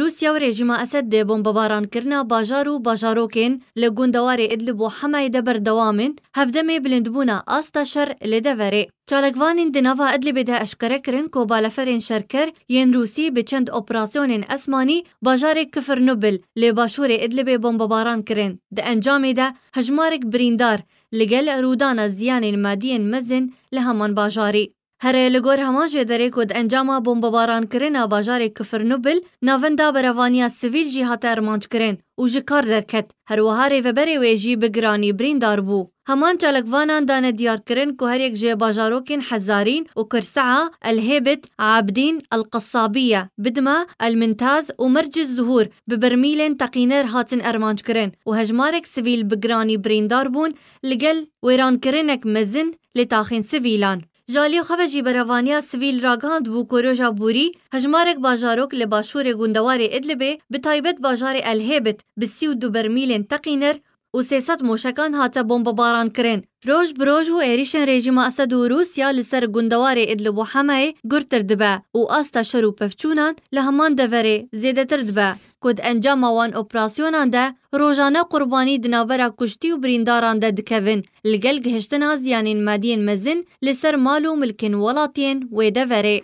روسيا ورێژیمە ئەسەدێ بۆمبەبارانکردە ادلب و باژارۆکێن لە گوندەوارێ ئدلب و حەمایدە بەردەوامن هەفدەمێ بلندبوونا ئاستا شەر لێدەڤەرێ چالکوانین دناوا ئەدلبێدا ئەشکەرەکردن کۆبالەفەرێن شەرکەر یەن رووسی بچەند اپراسیون اسمانی باجار کفر نوبل لێ باشوورێ کرن. ده انجام ده هجمارک بریندار لگل رودان زیان مادیەن مزن لهمان باجاری. هر لگور همان جه دره کد انجاما بومبباران کرن آباجار کفر نوبل ناوندا براوانیا سویل جی هات ارمانج کرن و جه کار درکت هر وحار و بره ویجی بگرانی برین دار بو همان چالکوانان دانه دیار کرن که هر یک جه باجاروکن حزارین و کرسعا الهبت عابدین القصابیا بدما المنتاز و مرج الزهور ببرمیلن تقینر هاتن ارمانج کرن و هجمارک سویل بگرانی برین دار بون لگل ویران کرنک مزن لتاخین سویلان جالی خوجی بروانیا سویل راگاند بو کوروژا بوري هجمارك باجاروك لباشور گوندوار ادلبه بتایبت باجار الهبت بسیو دو برمیلن تقینر و سێسەد مۆشەکان هاتە بۆمبەبارانکردن ڕۆژ برۆژ و عێریشن رێژیمە ئەسەد و رووسیا لەسەر گوندەوارێ ئیدلبۆ حەمای گورتر دبە و ئاستا شەر و پەفچوونان لە هەمان دەڤەرێ زێدەتر دبە کود ئەنجاماوان ئۆپراسیۆناندا ڕۆژانە قوربانی دناوەرە کوشتی و برینداراندە دکەون لەگەل گەهشتنا زیانین مادیین مەزن لەسەر مال و ملکن وڵاتیان وێدەڤەرێ.